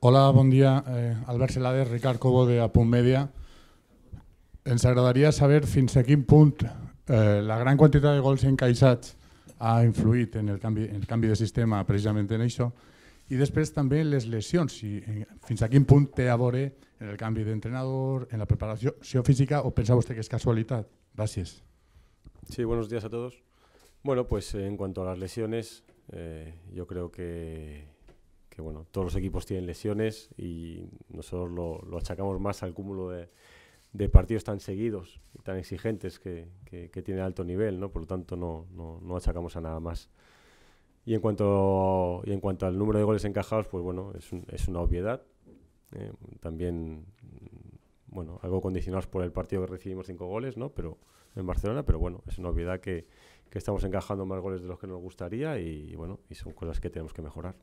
Hola, bon dia. Eh, Albert Celades, Ricard Cobo de Apunt Media. Ens agradaria saber fins a quin punt eh, la gran quantitat de gols encaixats ha influït en el canvi, en el canvi de sistema precisament en això i després també les lesions, si, en, eh, fins a quin punt té a veure en el canvi d'entrenador, en la preparació física o pensa vostè que és casualitat? Gràcies. Sí, buenos días a todos. Bueno, pues en cuanto a las lesiones, eh, yo creo que que bueno, todos los equipos tienen lesiones y nosotros lo, achacamos más al cúmulo de, partidos tan seguidos y tan exigentes que, tiene alto nivel, ¿no? Por lo tanto, no, achacamos a nada más. Y en, cuanto, y en cuanto al número de goles encajados, pues bueno, es, una obviedad. Eh, también, bueno, algo condicionado por el partido que recibimos cinco goles, ¿no? Pero en Barcelona, pero bueno, es una obviedad que, estamos encajando más goles de los que nos gustaría y bueno, y son cosas que tenemos que mejorar.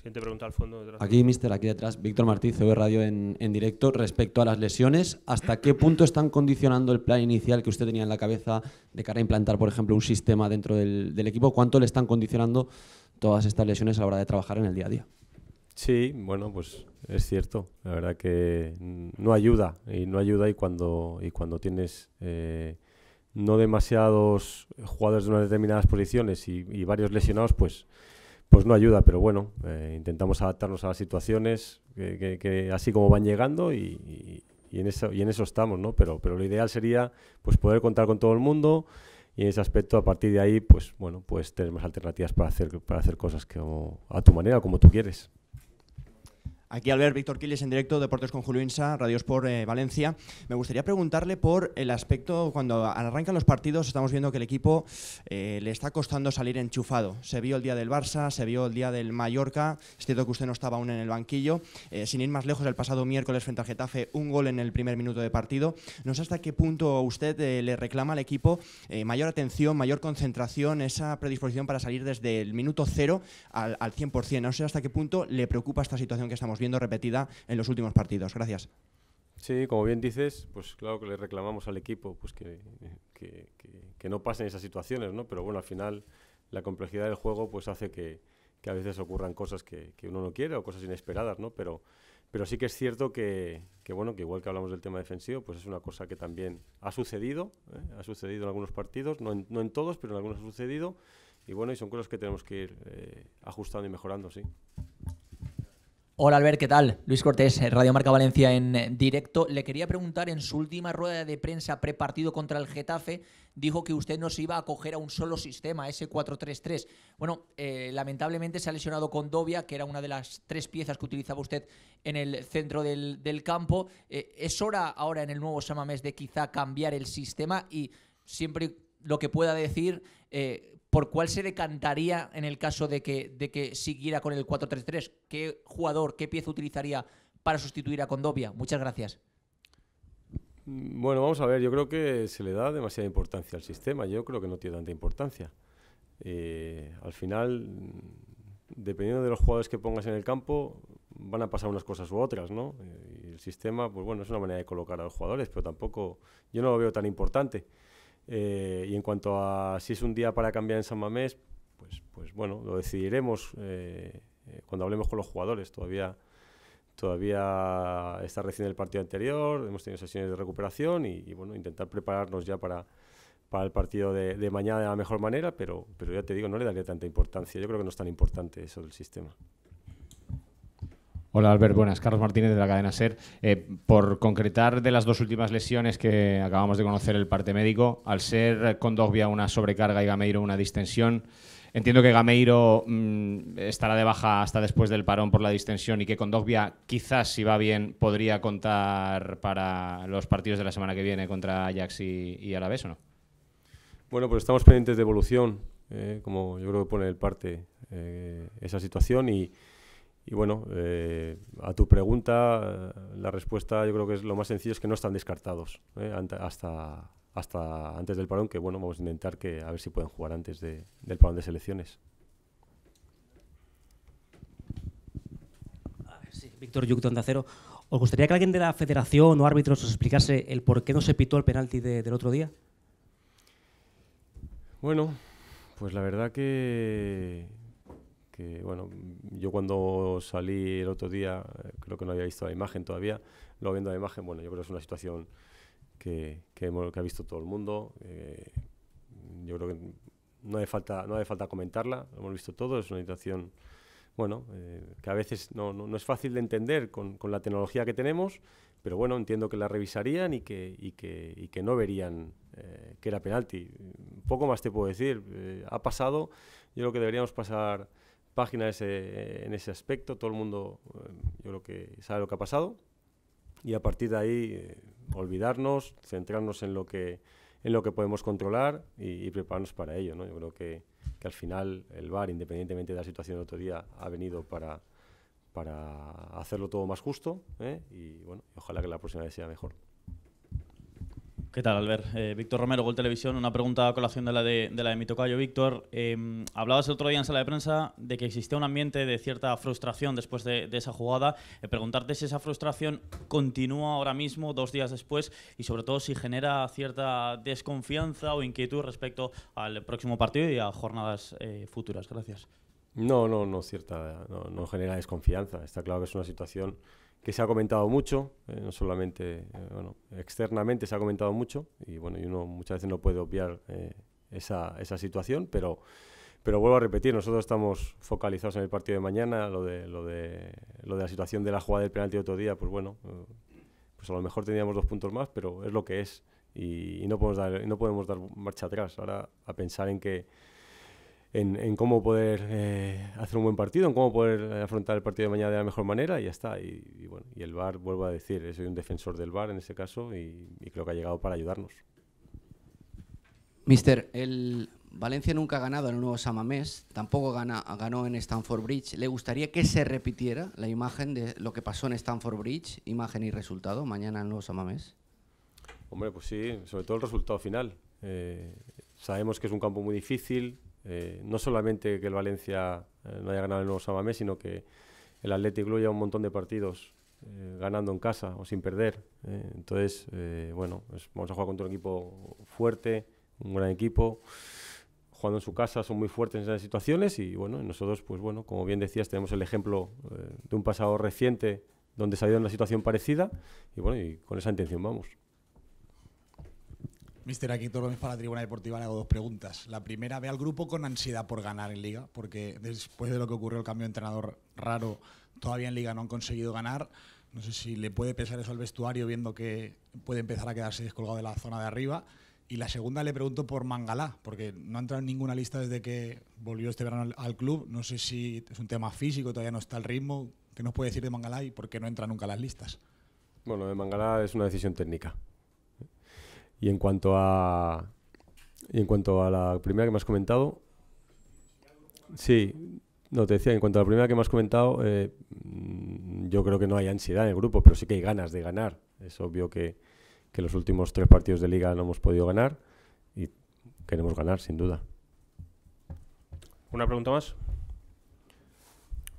Siguiente pregunta al fondo. Aquí, mister, aquí detrás, Víctor Martí, CB Radio en, directo. Respecto a las lesiones, ¿hasta qué punto están condicionando el plan inicial que usted tenía en la cabeza de cara a implantar, por ejemplo, un sistema dentro del, equipo? ¿Cuánto le están condicionando todas estas lesiones a la hora de trabajar en el día a día? Sí, bueno, pues es cierto. La verdad que no ayuda y no ayuda y cuando, y cuando tienes... Eh, no demasiados jugadores de unas determinadas posiciones y varios lesionados, pues pues no ayuda, pero bueno, eh, intentamos adaptarnos a las situaciones que, así como van llegando y, en eso, y en eso estamos, ¿no? Pero, pero lo ideal sería pues poder contar con todo el mundo y en ese aspecto a partir de ahí pues bueno, pues tener más alternativas para hacer, para hacer cosas como a tu manera, como tú quieres. Aquí Albert Víctor Quiles en directo, Deportes con Julio Insa, Radio Sport eh, Valencia. Me gustaría preguntarle por el aspecto, cuando arrancan los partidos estamos viendo que el equipo eh, le está costando salir enchufado. Se vio el día del Barça, se vio el día del Mallorca, es cierto que usted no estaba aún en el banquillo. Eh, sin ir más lejos, el pasado miércoles frente al Getafe, un gol en el primer minuto de partido. No sé hasta qué punto usted le reclama al equipo mayor atención, mayor concentración, esa predisposición para salir desde el minuto cero al, al 100%. No sé hasta qué punto le preocupa esta situación que estamos viendo repetida en los últimos partidos. Gracias. Sí, como bien dices, pues claro que le reclamamos al equipo pues que, que, no pasen esas situaciones, ¿no? Pero bueno, al final la complejidad del juego pues hace que, a veces ocurran cosas que, uno no quiere o cosas inesperadas, ¿no? Pero, pero sí que es cierto que, bueno, que igual que hablamos del tema defensivo, pues es una cosa que también ha sucedido, ¿eh? ha sucedido en algunos partidos, no en, todos, pero en algunos ha sucedido. Y bueno, y son cosas que tenemos que ir eh, ajustando y mejorando, sí. Hola Albert, ¿qué tal? Luis Cortés, eh, Radio Marca Valencia en eh, directo. Le quería preguntar, en su última rueda de prensa prepartido contra el Getafe, dijo que usted no se iba a acoger a un solo sistema, ese 4-3-3. Bueno, eh, lamentablemente se ha lesionado con Dobia, que era una de las tres piezas que utilizaba usted en el centro del, campo. ¿Es hora ahora en el nuevo SamaMes de quizá cambiar el sistema y siempre lo que pueda decir, ¿por cuál se decantaría en el caso de que, de que siguiera con el 4-3-3? ¿Qué jugador, qué pieza utilizaría para sustituir a Condovia? Muchas gracias. Mm, bueno, vamos a ver, yo creo que se le da demasiada importancia al sistema, yo creo que no tiene tanta importancia. Eh, al final, dependiendo de los jugadores que pongas en el campo, van a pasar unas cosas u otras, ¿no? Eh, y el sistema, pues bueno, es una manera de colocar a los jugadores, pero tampoco, yo no lo veo tan importante. Eh, y en cuanto a si es un día para cambiar en San Mamés, pues, pues bueno, lo decidiremos eh, eh, cuando hablemos con los jugadores. Todavía, todavía está recién el partido anterior, hemos tenido sesiones de recuperación y, bueno, intentar prepararnos ya para, el partido de, mañana de la mejor manera, pero, pero ya te digo, no le daría tanta importancia. Yo creo que no es tan importante eso del sistema. Hola Albert, buenas. Carlos Martínez de la cadena SER. Eh, por concretar de las dos últimas lesiones que acabamos de conocer el parte médico, al ser Condogbia una sobrecarga y Gameiro una distensión, entiendo que Gameiro mm, estará de baja hasta después del parón por la distensión y que Condogbia quizás, si va bien, podría contar para los partidos de la semana que viene contra Ajax y, y ¿o no? Bueno, pues estamos pendientes de evolución, eh, como yo creo que pone el parte eh, esa situación y y bueno, eh, a tu pregunta, eh, la respuesta yo creo que es lo más sencillo es que no están descartados ¿eh? hasta, antes del parón, que bueno, vamos a intentar que a ver si pueden jugar antes del parón de selecciones. Sí, Víctor de acero ¿Os gustaría que alguien de la federación o árbitros os explicase el por qué no se pitó el penalti del otro día? Bueno, pues la verdad que bueno, yo cuando salí el otro día, eh, creo que no había visto la imagen todavía, lo viendo la imagen, bueno, yo creo que es una situación que, que, que ha visto todo el mundo, eh, yo creo que no hace falta, no falta comentarla, lo hemos visto todo, es una situación bueno, eh, que a veces no, es fácil de entender con, la tecnología que tenemos, pero bueno, entiendo que la revisarían y que, que, no verían que era penalti. Poco más te puedo decir. ha pasado, yo creo que deberíamos pasar página en ese aspecto. Todo el mundo, eh, yo creo que sabe lo que ha pasado. Y a partir de ahí, eh, olvidarnos, centrarnos en lo que, en lo que podemos controlar y, prepararnos para ello. ¿no? Yo creo que, al final el bar, independientemente de la situación del otro día, ha venido para, para hacerlo todo más justo. ¿eh? Y bueno, ojalá que la próxima vez sea mejor. ¿Qué tal, Albert? Eh, Víctor Romero, Gol Televisión. Una pregunta a colación de la de, la de mi tocayo, Víctor. Em, hablabas el otro día en sala de prensa de que existía un ambiente de cierta frustración después de, esa jugada. Eh, preguntarte si esa frustración continúa ahora mismo, dos días después, y sobre todo si genera cierta desconfianza o inquietud respecto al próximo partido y a jornadas eh, futuras. Gracias. No, no, no, cierta, no, genera desconfianza. Está claro que es una situación que se ha comentado mucho, eh, no solamente, eh, bueno, externamente se ha comentado mucho y bueno, y uno muchas veces no puede obviar eh, esa, esa, situación, pero, pero vuelvo a repetir, nosotros estamos focalizados en el partido de mañana, lo de, lo de, lo de la situación de la jugada del penalti de otro día, pues bueno, pues a lo mejor teníamos dos puntos más, pero es lo que es y, y no, podemos dar, no podemos dar marcha atrás. Ahora a pensar en que en, cómo poder eh, hacer un buen partido, en cómo poder eh, afrontar el partido de mañana de la mejor manera y ya está. Y, bueno, y el VAR, vuelvo a decir, soy un defensor del VAR en ese caso y, creo que ha llegado para ayudarnos. Mister, el Valencia nunca ha ganado en el nuevo Samamés, tampoco gana, ganó en Stanford Bridge. ¿Le gustaría que se repitiera la imagen de lo que pasó en Stanford Bridge, imagen y resultado, mañana en el nuevo Samamés? Hombre, pues sí, sobre todo el resultado final. Eh, sabemos que es un campo muy difícil, eh, no solamente que el Valencia eh, no haya ganado el nuevo Samamé, sino que el Athletic Club lleva un montón de partidos eh, ganando en casa o sin perder. Entonces, bueno, vamos a jugar contra un equipo fuerte, un gran equipo. Jugando en su casa son muy fuertes en esas situaciones y bueno, nosotros, pues bueno, como bien decías, tenemos el ejemplo de un pasado reciente donde se ha en una situación parecida y bueno, y con esa intención vamos. Mister, aquí todos para la tribuna deportiva le hago dos preguntas. La primera, ¿ve al grupo con ansiedad por ganar en Liga? Porque después de lo que ocurrió el cambio de entrenador raro, todavía en Liga no han conseguido ganar. No sé si le puede pesar eso al vestuario viendo que puede empezar a quedarse descolgado de la zona de arriba. Y la segunda le pregunto por Mangalá, porque no ha entrado en ninguna lista desde que volvió este verano al, club. No sé si es un tema físico, todavía no está el ritmo. ¿Qué nos puede decir de Mangalá y por qué no entra nunca a las listas? Bueno, de Mangalá es una decisión técnica. Y en cuanto a, en cuanto a la primera que me has comentado, sí, no, te decía, en cuanto a la primera que me has comentado, eh, yo creo que no hay ansiedad en el grupo, pero sí que hay ganas de ganar. Es obvio que, que los últimos tres partidos de liga no hemos podido ganar y queremos ganar, sin duda. ¿Una pregunta más?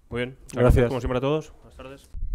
Muy bien. Gracias. Gracias como siempre a todos. Buenas tardes.